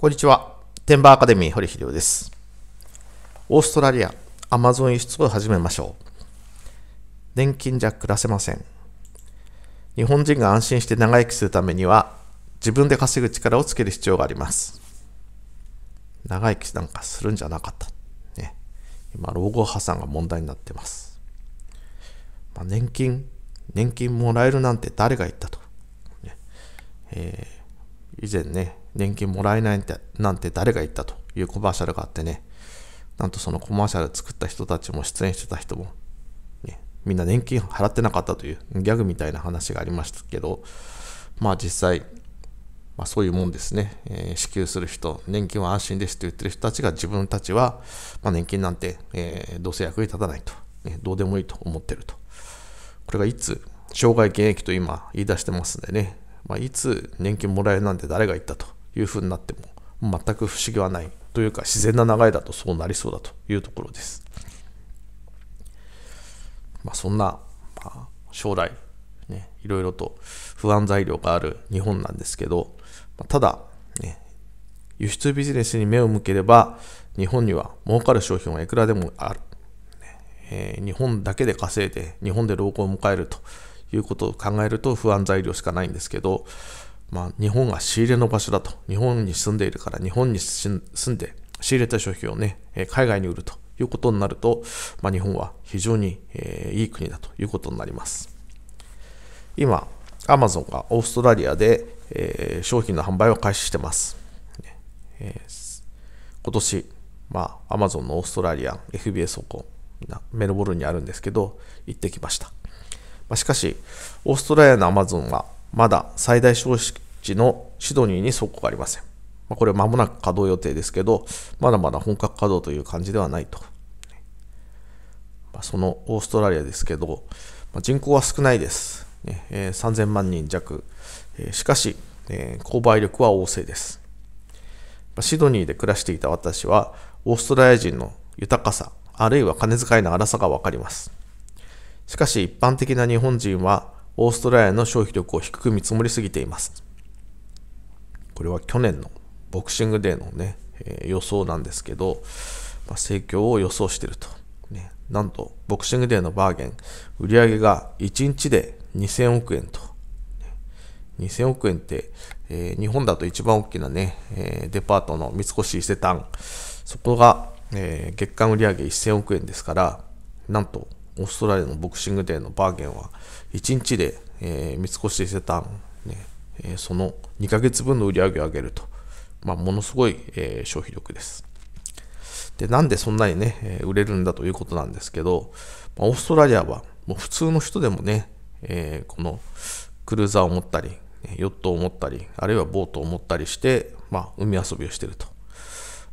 こんにちは。テンバーアカデミー堀秀夫です。オーストラリア、アマゾン輸出を始めましょう。年金じゃ暮らせません。日本人が安心して長生きするためには、自分で稼ぐ力をつける必要があります。長生きなんかするんじゃなかった。ね、今、老後破産が問題になってます。まあ、年金、年金もらえるなんて誰が言ったと。ねえー以前ね、年金もらえないんてなんて誰が言ったというコマーシャルがあってね、なんとそのコマーシャル作った人たちも出演してた人も、ね、みんな年金払ってなかったというギャグみたいな話がありましたけど、まあ実際、まあ、そういうもんですね、えー、支給する人、年金は安心ですと言ってる人たちが自分たちは、まあ、年金なんて、えー、どうせ役に立たないと、ね、どうでもいいと思ってると。これがいつ、生涯現役と今言い出してますんでね、まあ、いつ年金もらえるなんて誰が言ったというふうになっても全く不思議はないというか自然な流れだとそうなりそうだというところです。まあ、そんな、まあ、将来、ね、いろいろと不安材料がある日本なんですけど、まあ、ただ、ね、輸出ビジネスに目を向ければ日本には儲かる商品はいくらでもある、ねえー、日本だけで稼いで日本で老後を迎えるということを考えると不安材料しかないんですけど、まあ、日本が仕入れの場所だと、日本に住んでいるから、日本に住んで仕入れた商品をね、海外に売るということになると、まあ、日本は非常に、えいい国だということになります。今、アマゾンがオーストラリアで、え商品の販売を開始してます。え今年、まあ、アマゾンのオーストラリア FBA 倉庫、メルボルンにあるんですけど、行ってきました。ましかし、オーストラリアのアマゾンはまだ最大消費地のシドニーに倉庫がありません。まこれは間もなく稼働予定ですけど、まだまだ本格稼働という感じではないと。まそのオーストラリアですけど、ま人口は少ないです。ねえ3000万人弱。えしかし、え購買力は旺盛です。まシドニーで暮らしていた私は、オーストラリア人の豊かさ、あるいは金遣いの荒さがわかります。しかし一般的な日本人はオーストラリアの消費力を低く見積もりすぎています。これは去年のボクシングデーのね、えー、予想なんですけど、まあ、盛況を予想してると、ね。なんと、ボクシングデーのバーゲン、売り上げが1日で2000億円と。2000億円って、えー、日本だと一番大きなね、えー、デパートの三越伊勢丹、そこが、えー、月間売上1000億円ですから、なんとオーストラリアのボクシングデーのバーゲンは1日で、えー、三越伊勢丹、ねえー、その2ヶ月分の売り上げを上げると、まあ、ものすごい、えー、消費力です。でなんでそんなにね、え売れるんだということなんですけど、まあ、オーストラリアはもう普通の人でもね、えこのクルーザーを持ったり、ヨットを持ったり、あるいはボートを持ったりして、まあ、海遊びをしてると。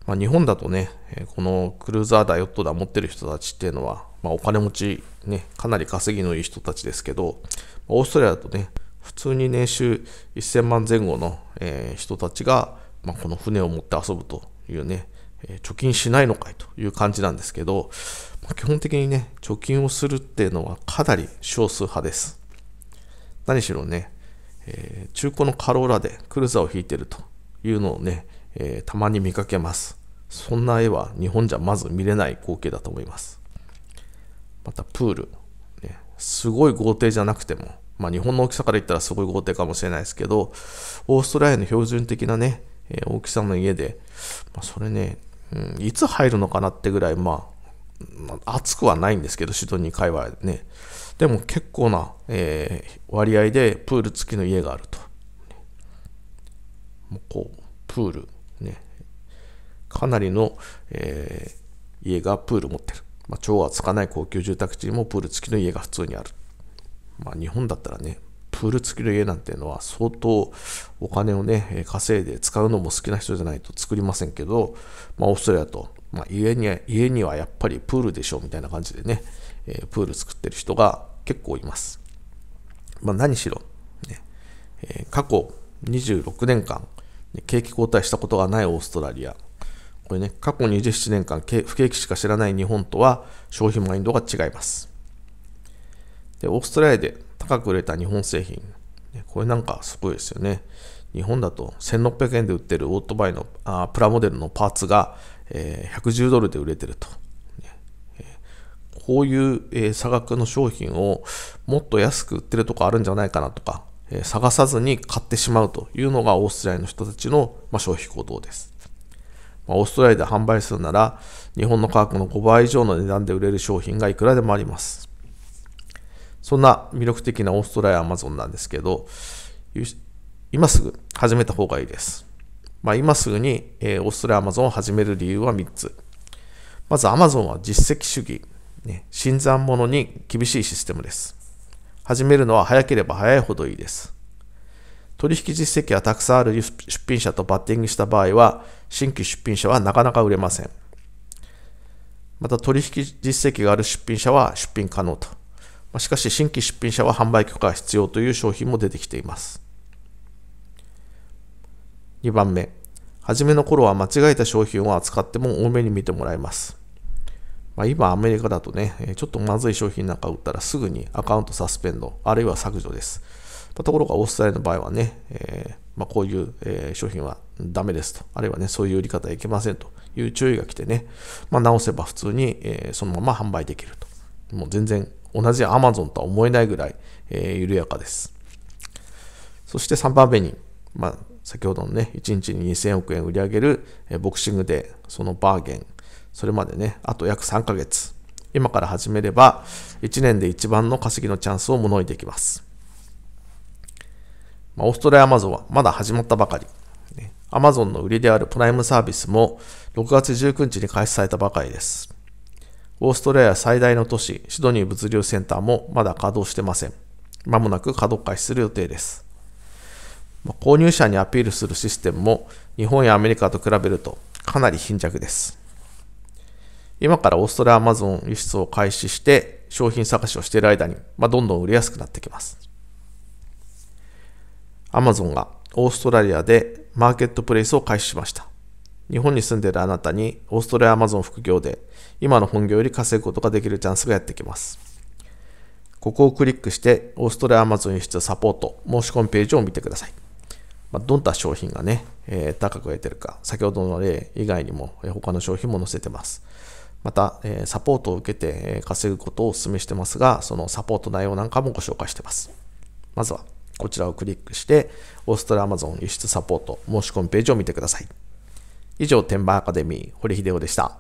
まあ、日本だとね、このクルーザーだ、ヨットだ持ってる人たちっていうのは、まあ、お金持ち、ね、かなり稼ぎのいい人たちですけど、オーストラリアだとね、普通に年収1000万前後の、えー、人たちが、まあ、この船を持って遊ぶというね、えー、貯金しないのかいという感じなんですけど、まあ、基本的にね、貯金をするっていうのはかなり少数派です。何しろね、えー、中古のカローラでクルーザーを引いてるというのをね、えたまに見かけます。そんな絵は日本じゃまず見れない光景だと思います。またプール、ね、すごい豪邸じゃなくても、まあ、日本の大きさから言ったらすごい豪邸かもしれないですけど、オーストラリアの標準的なね、えー、大きさの家で、まあ、それね、うん、いつ入るのかなってぐらい、まあ、まあ、暑くはないんですけど、シドニー界隈ね。でも結構な、えー、割合でプール付きの家があると。もうこう、プール、ね。かなりの、えー、家がプール持ってる。まあ、超はつかない高級住宅地にもプール付きの家が普通にある。まあ、日本だったらね、プール付きの家なんていうのは相当お金をね、稼いで使うのも好きな人じゃないと作りませんけど、まあ、オーストラリアと、まあ、家に家にはやっぱりプールでしょうみたいな感じでね、えー、プール作ってる人が結構います。まあ、何しろ、ねえー、過去26年間、景気後退したことがないオーストラリア、これね、過去27年間不景気しか知らない日本とは消費マインドが違います。で、オーストラリアで高く売れた日本製品。これなんかすごいですよね。日本だと1600円で売ってるオートバイのあプラモデルのパーツが、えー、110ドルで売れてると。こういう、えー、差額の商品をもっと安く売ってるとこあるんじゃないかなとか、えー、探さずに買ってしまうというのがオーストラリアの人たちの、まあ、消費行動です。まあ、オーストラリアで販売するなら、日本の価格の5倍以上の値段で売れる商品がいくらでもあります。そんな魅力的なオーストラリアアマゾンなんですけど、今すぐ始めた方がいいです。まあ、今すぐに、えー、オーストラリアアマゾンを始める理由は3つ。まずアマゾンは実績主義、ね、新参者に厳しいシステムです。始めるのは早ければ早いほどいいです。取引実績がたくさんある出品者とバッティングした場合は、新規出品者はなかなか売れません。また取引実績がある出品者は出品可能と。しかし新規出品者は販売許可が必要という商品も出てきています。2番目、初めの頃は間違えた商品を扱っても多めに見てもらいます。まあ、今アメリカだとね、ちょっとまずい商品なんか売ったらすぐにアカウントサスペンド、あるいは削除です。ところがオーストラリアの場合はね、えー、まあ、こういう、えー、商品はダメですと、あるいはね、そういう売り方はいけませんという注意が来てね、まあ、直せば普通に、えー、そのまま販売できると。もう全然同じアマゾンとは思えないぐらい、え緩やかです。そして3番目に、まあ、先ほどのね、1日に2000億円売り上げる、ボクシングでそのバーゲン、それまでね、あと約3ヶ月、今から始めれば、1年で一番の稼ぎのチャンスをものにできます。まあ、オーストラリアアマゾンはまだ始まったばかり。アマゾンの売りであるプライムサービスも6月19日に開始されたばかりです。オーストラリア最大の都市、シドニー物流センターもまだ稼働してません。まもなく稼働開始する予定です。購入者にアピールするシステムも日本やアメリカと比べるとかなり貧弱です。今からオーストラリアアマゾン輸出を開始して商品探しをしている間に、まあ、どんどん売りやすくなってきます。アマゾンがオーストラリアでマーケットプレイスを開始しました。日本に住んでいるあなたにオーストラリアアマゾン副業で今の本業より稼ぐことができるチャンスがやってきます。ここをクリックしてオーストラリアアマゾン輸出サポート申し込みページを見てください。まあ、どんな商品がね、えー、高く得てるか、先ほどの例以外にも、え他の商品も載せてます。また、えー、サポートを受けて、え稼ぐことをお勧めしてますが、そのサポート内容なんかもご紹介してます。まずはこちらをクリックして、オーストラ a m a z 輸出サポート申し込みページを見てください。以上、天板アカデミー、堀秀夫でした。